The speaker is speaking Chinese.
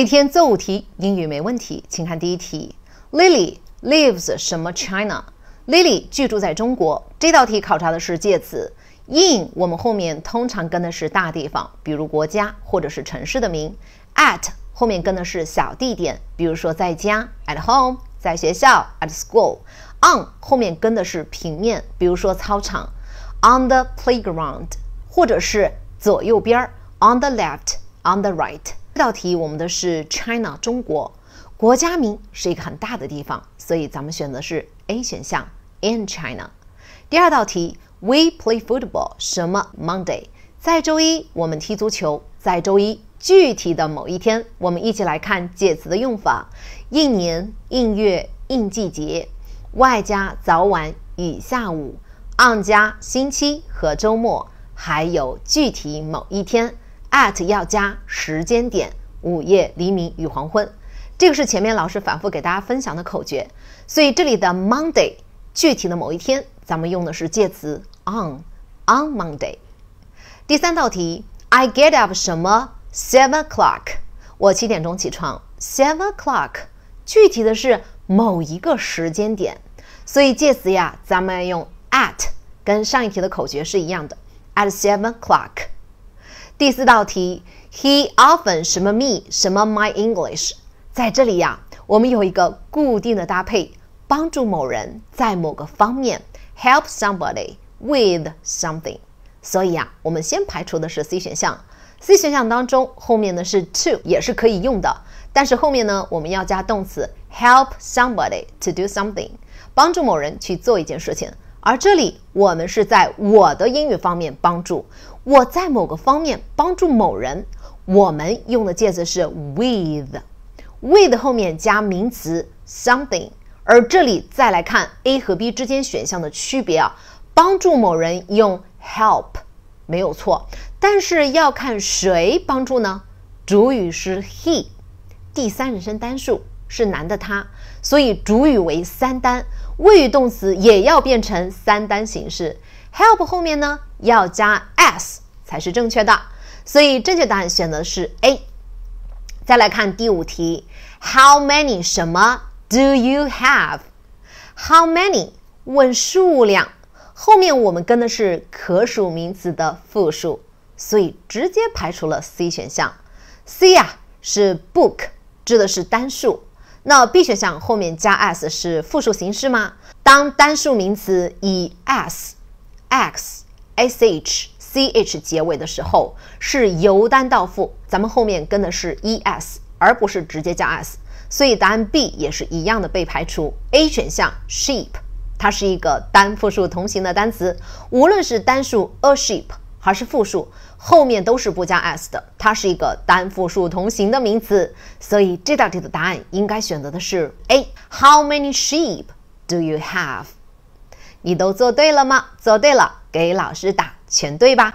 一天做五题，英语没问题。请看第一题：Lily lives 什么 China？Lily 居住在中国。这道题考察的是介词。in 我们后面通常跟的是大地方，比如国家或者是城市的名。at 后面跟的是小地点，比如说在家 at home，在学校 at school。on 后面跟的是平面，比如说操场 on the playground，或者是左右边 on the left，on the right。道题我们的是 China 中国国家名是一个很大的地方，所以咱们选的是 A 选项 In China。第二道题 We play football 什么 Monday？在周一我们踢足球，在周一具体的某一天，我们一起来看介词的用法：应年、应月、应季节，外加早晚与下午，on 加星期和周末，还有具体某一天。at 要加时间点，午夜、黎明与黄昏，这个是前面老师反复给大家分享的口诀。所以这里的 Monday 具体的某一天，咱们用的是介词 on，on Monday。第三道题，I get up 什么 seven o'clock？我七点钟起床。seven o'clock 具体的是某一个时间点，所以介词呀，咱们用 at，跟上一题的口诀是一样的，at seven o'clock。第四道题，He often 什么 me 什么 my English，在这里呀，我们有一个固定的搭配，帮助某人在某个方面，help somebody with something。所以啊，我们先排除的是 C 选项。C 选项当中后面呢是 to，也是可以用的，但是后面呢我们要加动词，help somebody to do something，帮助某人去做一件事情。而这里我们是在我的英语方面帮助我在某个方面帮助某人，我们用的介词是 with，with 后面加名词 something。而这里再来看 a 和 b 之间选项的区别啊，帮助某人用 help 没有错，但是要看谁帮助呢？主语是 he，第三人称单数。是男的他，所以主语为三单，谓语动词也要变成三单形式。help 后面呢要加 s 才是正确的，所以正确答案选的是 A。再来看第五题，How many 什么 do you have？How many 问数量，后面我们跟的是可数名词的复数，所以直接排除了 C 选项。C 呀是 book，指的是单数。那 B 选项后面加 s 是复数形式吗？当单数名词以 s、x、sh、ch 结尾的时候，是由单到复，咱们后面跟的是 es，而不是直接加 s。所以答案 B 也是一样的被排除。A 选项 sheep，它是一个单复数同形的单词，无论是单数 a sheep。还是复数，后面都是不加 s 的，它是一个单复数同形的名词，所以这道题的答案应该选择的是 A。How many sheep do you have？你都做对了吗？做对了，给老师打全对吧。